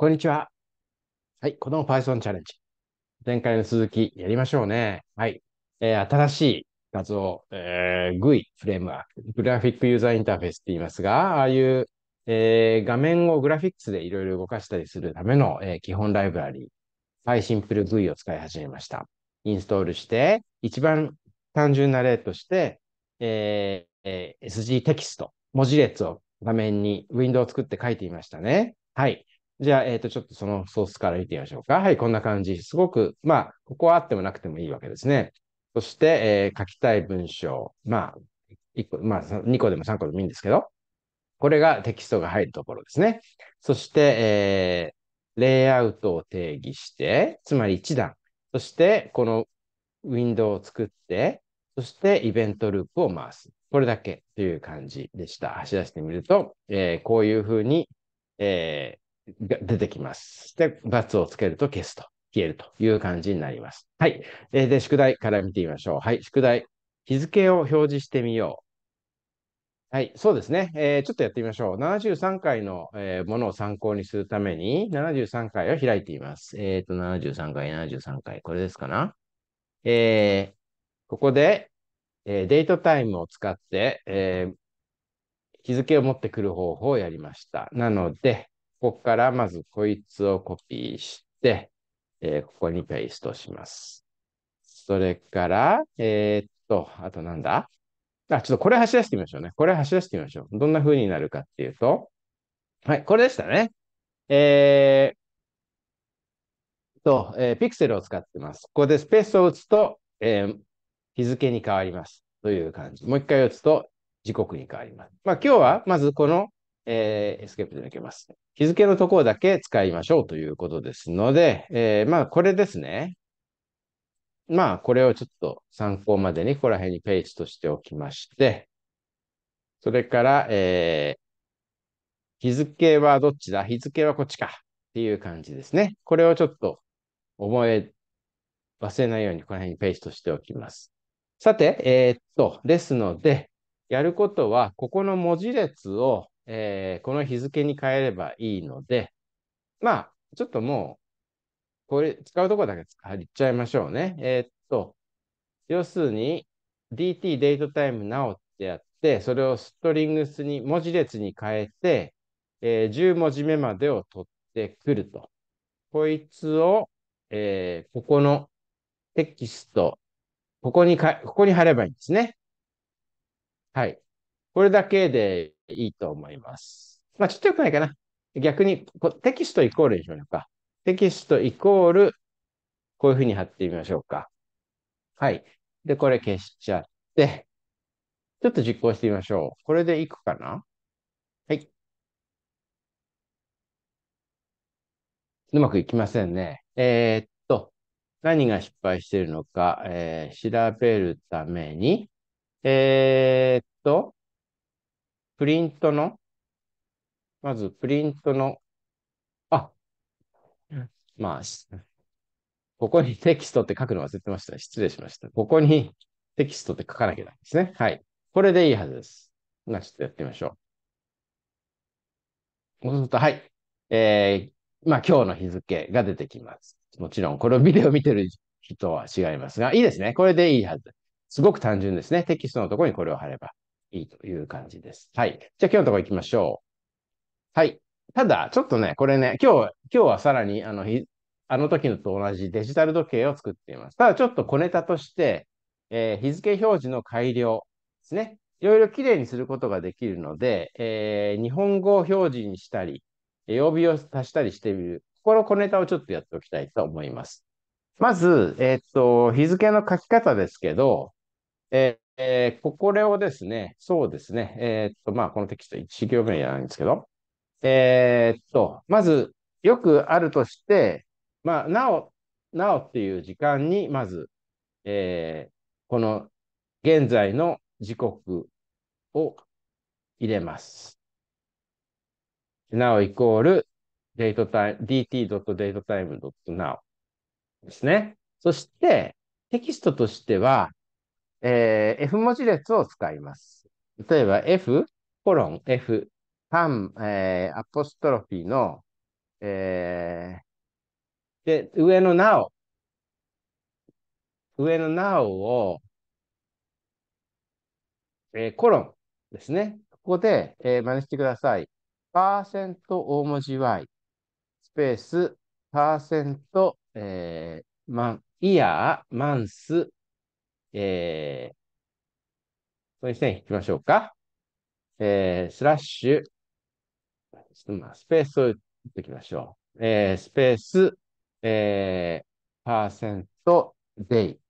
こんにちは。はい、この Python チャレンジ。前回の続きやりましょうね。はい。えー、新しい画像、えー、GUI フレームワーク、グラフィックユーザーインターフェースって言いますが、ああいう、えー、画面をグラフィックスでいろいろ動かしたりするための、えー、基本ライブラリー、PySimpleGUI を使い始めました。インストールして、一番単純な例として、えー、SG テキスト、文字列を画面にウィンドウを作って書いていましたね。はい。じゃあ、えっ、ー、と、ちょっとそのソースから見てみましょうか。はい、こんな感じ。すごく、まあ、ここはあってもなくてもいいわけですね。そして、えー、書きたい文章。まあ、1個、まあ、2個でも3個でもいいんですけど、これがテキストが入るところですね。そして、えー、レイアウトを定義して、つまり1段。そして、このウィンドウを作って、そしてイベントループを回す。これだけという感じでした。走らせてみると、えー、こういうふうに、えが出てきます。で、×をつけると消すと、消えるという感じになります。はい。で、で宿題から見てみましょう。はい。宿題。日付を表示してみよう。はい、そうですね、えー、ちょっとやってみましょう。73回の、えー、ものを参考にするために、73回を開いています。えっ、ー、と、73回、73回、これですかな。えー、ここで、えデートタイムを使って、え日付を持ってくる方法をやりました。なので、ここからまずこいつをコピーして、えー、ここにペーストします。それから、えー、っと、あとなんだあ、ちょっとこれ走らせてみましょうね。これ走らせてみましょう。どんな風になるかっていうと、はい、これでしたね。えー、と、えー、ピクセルを使ってます。ここでスペースを打つと、えー、日付に変わります。という感じ。もう一回打つと時刻に変わります。まあ今日はまずこのえー、エスケープで抜けます。日付のところだけ使いましょうということですので、えー、まあ、これですね。まあ、これをちょっと参考までに、ここら辺にペーストしておきまして、それから、えー、日付はどっちだ日付はこっちかっていう感じですね。これをちょっと覚え忘れないようにこの辺にペーストしておきます。さて、えー、っと、ですので、やることは、ここの文字列をえー、この日付に変えればいいので、まあ、ちょっともう、これ、使うとこだけ入っちゃいましょうね。えー、っと、要するに、dt デートタイムなおってやって、それをストリングスに、文字列に変えて、えー、10文字目までを取ってくると。こいつを、えー、ここのテキスト、ここにか、ここに貼ればいいんですね。はい。これだけでいいと思います。まあ、ちょっとよくないかな。逆に、テキストイコールにしましょうか。テキストイコール、こういうふうに貼ってみましょうか。はい。で、これ消しちゃって、ちょっと実行してみましょう。これでいくかなはい。うまくいきませんね。えー、っと、何が失敗しているのか、えー、調べるために、えー、っと、プリントの、まずプリントの、あ、まあ、ここにテキストって書くの忘れてました。失礼しました。ここにテキストって書かなきゃいけなんですね。はい。これでいいはずです。あ、ちょっとやってみましょう。そうすると、はい。えー、まあ今日の日付が出てきます。もちろん、これをビデオ見てる人は違いますが、いいですね。これでいいはず。すごく単純ですね。テキストのところにこれを貼れば。いいという感じです。はい。じゃあ今日のところ行きましょう。はい。ただ、ちょっとね、これね、今日、今日はさらに、あの、あの時のと同じデジタル時計を作っています。ただ、ちょっと小ネタとして、えー、日付表示の改良ですね。いろいろきれいにすることができるので、えー、日本語を表示にしたり、曜日を足したりしてみる。この小ネタをちょっとやっておきたいと思います。まず、えー、っと、日付の書き方ですけど、ええー、これをですね、そうですね、えー、っと、まあ、このテキスト1行目ないんですけど、えー、っと、まず、よくあるとして、まあ、なお、なおっていう時間に、まず、えー、この現在の時刻を入れます。なおイコール、デートタイム、dt.datetime.now ですね。そして、テキストとしては、えー、F 文字列を使います。例えば F、コロン、F、パン、えー、アポストロフィーの、えー、で、上のなお、上のなおを、えー、コロンですね。ここで、えー、真似してください。パーセント大文字 Y、スペース、パーセント、えー、マン、イヤー、マンス、えー、そす線引きましょうか。えー、スラッシュ、スペースを打っていきましょう。えー、スペース、えー、パーセントデイ。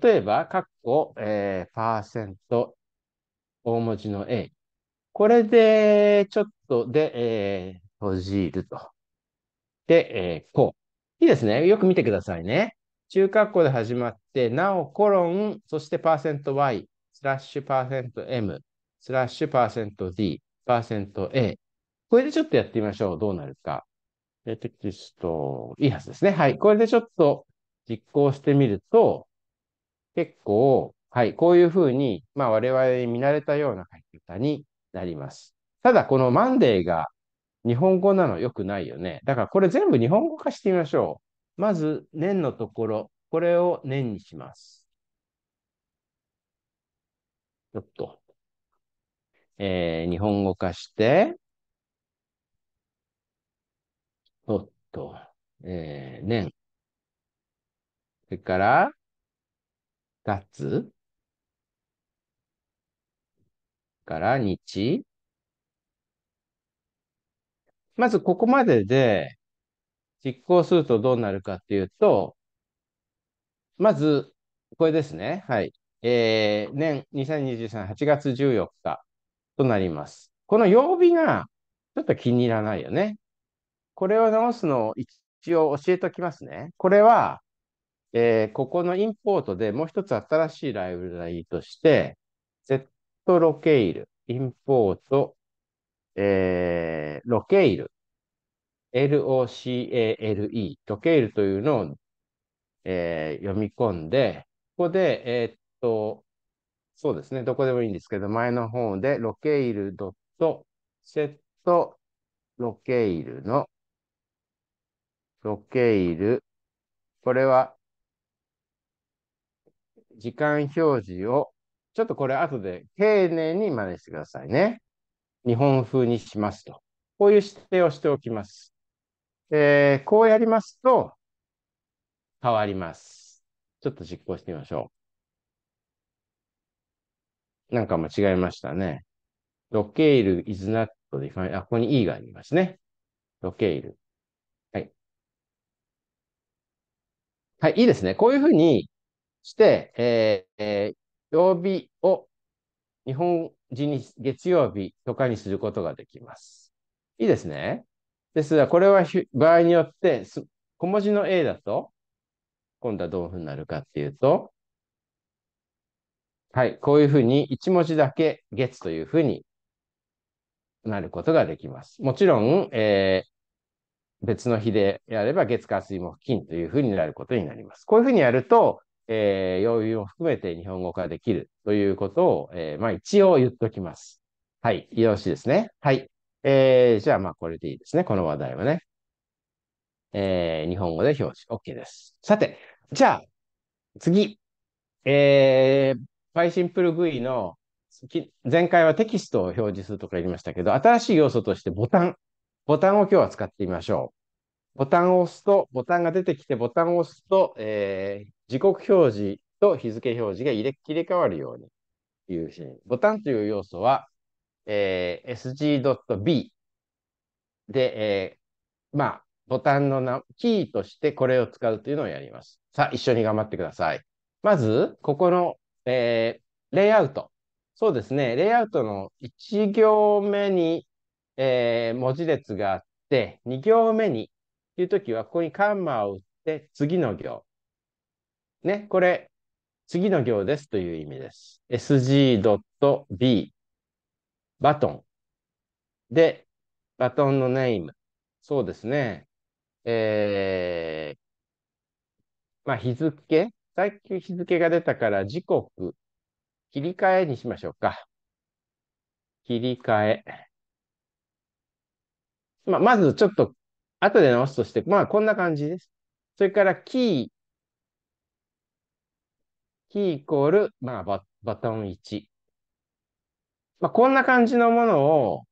例えば、カッコ、えー、パーセント、大文字の A。これで、ちょっとで、えー、閉じると。で、えー、こう。いいですね。よく見てくださいね。中括弧で始まって、なおコロン、そしてパーセント %y、スラッシュパーセント %m、スラッシュパーセント %d、パーセント %a。これでちょっとやってみましょう。どうなるか。テキスト、いいはずですね。はい。これでちょっと実行してみると、結構、はい、こういうふうに、まあ我々に見慣れたような書き方になります。ただ、このマンデーが日本語なの良くないよね。だからこれ全部日本語化してみましょう。まず、年のところ、これを年にします。ちょっと、えー、日本語化して、ちょっと、えー、年。それから、月から日。まずここまでで、実行するとどうなるかっていうと、まず、これですね。はい。えー、年2023 8月14日となります。この曜日がちょっと気に入らないよね。これを直すのを一応教えておきますね。これは、えー、ここのインポートでもう一つ新しいライブラリーとして、Z ロケイル、インポート、えー、ロケイル LOCALE、ロケールというのを、えー、読み込んで、ここで、えー、っと、そうですね、どこでもいいんですけど、前の方で、ロケールドットセットロケールの、ロケール、これは、時間表示を、ちょっとこれ後で丁寧に真似してくださいね。日本風にしますと。こういう指定をしておきます。えー、こうやりますと、変わります。ちょっと実行してみましょう。なんか間違えましたね。ロケール is not defined. あ、ここに E がありますね。ロケール。はい。はい、いいですね。こういうふうにして、えー、えー、曜日を日本人に月曜日とかにすることができます。いいですね。ですが、これは場合によって、小文字の A だと、今度はどういうふうになるかっていうと、はい、こういうふうに1文字だけ月というふうになることができます。もちろん、えー、別の日でやれば月火水木金というふうになることになります。こういうふうにやると、えー、余裕を含めて日本語化できるということを、えー、まあ一応言っときます。はい、よろしいですね。はい。えー、じゃあ、まあ、これでいいですね。この話題はね。えー、日本語で表示。OK です。さて、じゃあ、次。えー、パイシンプル V の、前回はテキストを表示するとか言いましたけど、新しい要素としてボタン。ボタンを今日は使ってみましょう。ボタンを押すと、ボタンが出てきて、ボタンを押すと、えー、時刻表示と日付表示が入れ切れ替わるようにいうシーン。ボタンという要素は、えー、sg.b で、えー、まあ、ボタンのなキーとしてこれを使うというのをやります。さあ、一緒に頑張ってください。まず、ここの、えー、レイアウト。そうですね、レイアウトの1行目に、えー、文字列があって、2行目にというときは、ここにカンマを打って、次の行。ね、これ、次の行ですという意味です。sg.b バトン。で、バトンのネーム。そうですね。えー、まあ、日付。最近日付が出たから時刻。切り替えにしましょうか。切り替え。まあ、まずちょっと、後で直すとして、まあ、こんな感じです。それから、キー。キーイコール、まあバ、バトン1。まあ、こんな感じのものを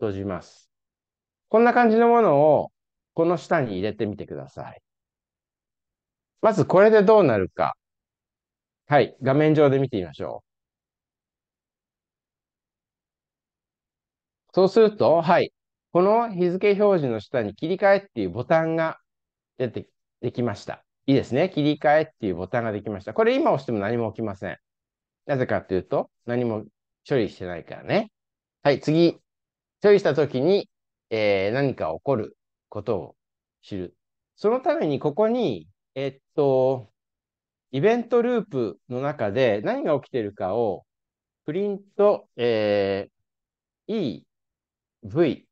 閉じます。こんな感じのものをこの下に入れてみてください。まずこれでどうなるか。はい、画面上で見てみましょう。そうすると、はい、この日付表示の下に切り替えっていうボタンが出てできました。いいですね。切り替えっていうボタンができました。これ今押しても何も起きません。なぜかっていうと、何も処理してないからね。はい、次。処理したときに、えー、何か起こることを知る。そのために、ここに、えー、っと、イベントループの中で何が起きてるかを、プリント、えー、EV っ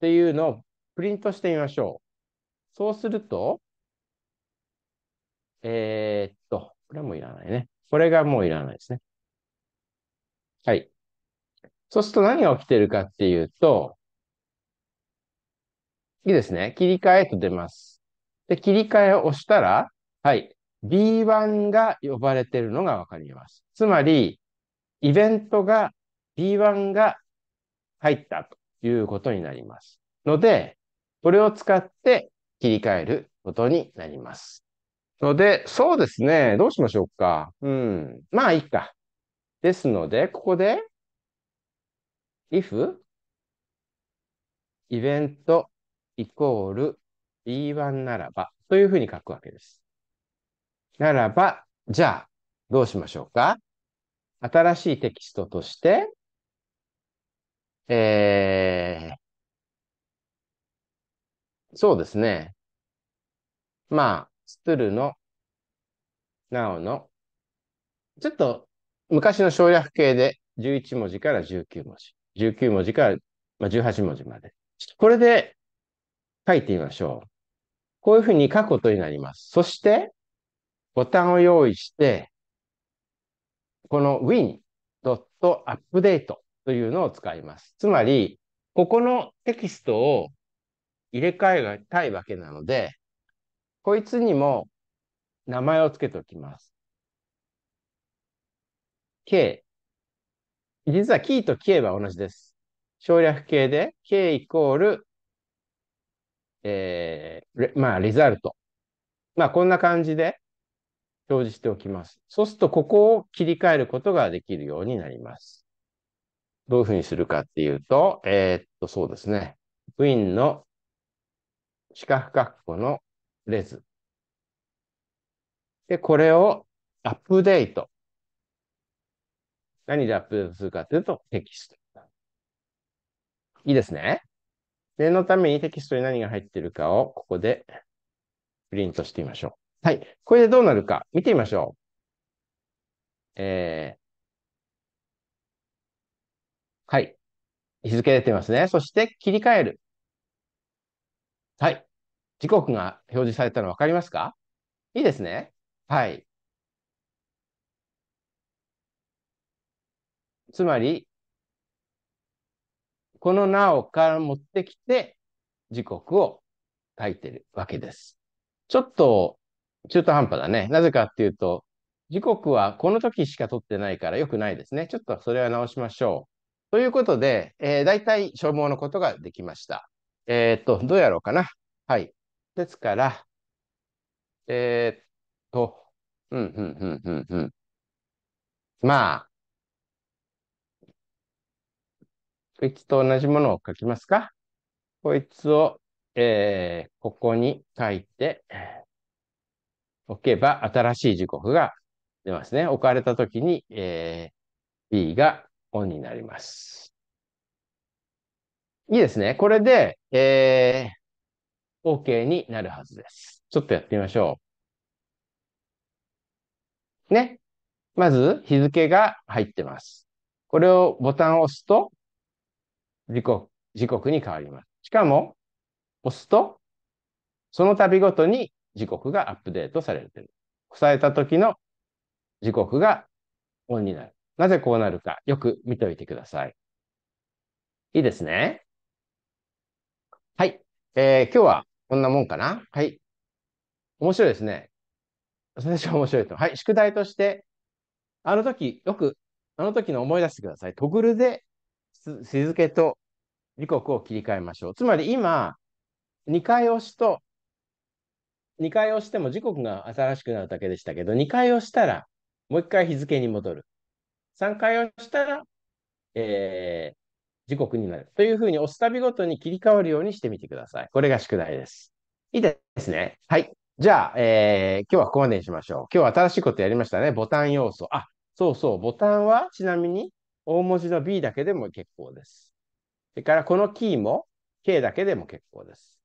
ていうのをプリントしてみましょう。そうすると、えー、っと、これもいらないね。これがもういらないですね。はい。そうすると何が起きてるかっていうと、いいですね。切り替えと出ます。で、切り替えを押したら、はい。B1 が呼ばれてるのがわかります。つまり、イベントが B1 が入ったということになります。ので、これを使って切り替えることになります。ので、そうですね。どうしましょうか。うん。まあ、いいか。ですので、ここで、if イベントイコール E1 ならばというふうに書くわけです。ならば、じゃあ、どうしましょうか新しいテキストとして、えー、そうですね。まあ、ストゥルの、なおの、ちょっと昔の省略形で11文字から19文字、19文字から、まあ、18文字まで。これで書いてみましょう。こういうふうに書くことになります。そして、ボタンを用意して、この win.update というのを使います。つまり、ここのテキストを入れ替えたいわけなので、こいつにも名前を付けておきます。K。実はキーと K は同じです。省略形で K イコール、えー、まあ、リザルト。まあ、こんな感じで表示しておきます。そうすると、ここを切り替えることができるようになります。どういうふうにするかっていうと、えー、っと、そうですね。win の四角括弧のレズ。で、これをアップデート。何でアップデートするかというと、テキスト。いいですね。念のためにテキストに何が入っているかを、ここでプリントしてみましょう。はい。これでどうなるか見てみましょう。えー、はい。日付出てますね。そして切り替える。はい。時刻が表示されたの分かりますかいいですね。はい。つまり、このなおから持ってきて、時刻を書いてるわけです。ちょっと中途半端だね。なぜかっていうと、時刻はこの時しか取ってないから良くないですね。ちょっとそれは直しましょう。ということで、えー、大体消耗のことができました。えー、っと、どうやろうかな。はい。ですから、えー、っと、うん、うん、うん、うん、うん。まあ、こいつと同じものを書きますかこいつを、えー、ここに書いておけば、新しい時刻が出ますね。置かれたときに、えー、B がオンになります。いいですね。これで、えー、OK になるはずです。ちょっとやってみましょう。ね。まず、日付が入ってます。これをボタンを押すと、時刻時刻に変わります。しかも、押すと、その度ごとに時刻がアップデートされている。伝えた時の時刻がオンになる。なぜこうなるか、よく見ておいてください。いいですね。はい。えー、今日はこんなもんかな。はい。面白いですね。最初は面白いと。はい。宿題として、あの時、よく、あの時の思い出してください。トグルで日付と時刻を切り替えましょう。つまり今、2回押しと、2回押しても時刻が新しくなるだけでしたけど、2回押したら、もう1回日付に戻る。3回押したら、えー、時刻になる。というふうに、押すたびごとに切り替わるようにしてみてください。これが宿題です。いいですね。はい。じゃあ、えー、今日はここまでにしましょう。今日は新しいことやりましたね。ボタン要素。あ、そうそう。ボタンは、ちなみに、大文字の B だけでも結構です。それからこのキーも K だけでも結構です。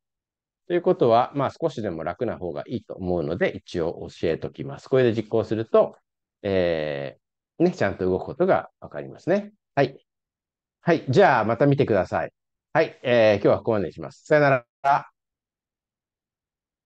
ということは、まあ少しでも楽な方がいいと思うので、一応教えときます。これで実行すると、えー、ね、ちゃんと動くことがわかりますね。はい。はい。じゃあ、また見てください。はい。えー、今日はここまでにします。さよなら。